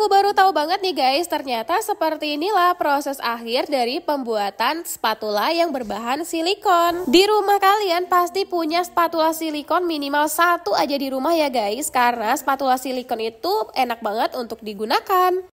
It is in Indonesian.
aku baru tahu banget nih guys, ternyata seperti inilah proses akhir dari pembuatan spatula yang berbahan silikon. Di rumah kalian pasti punya spatula silikon minimal satu aja di rumah ya guys, karena spatula silikon itu enak banget untuk digunakan.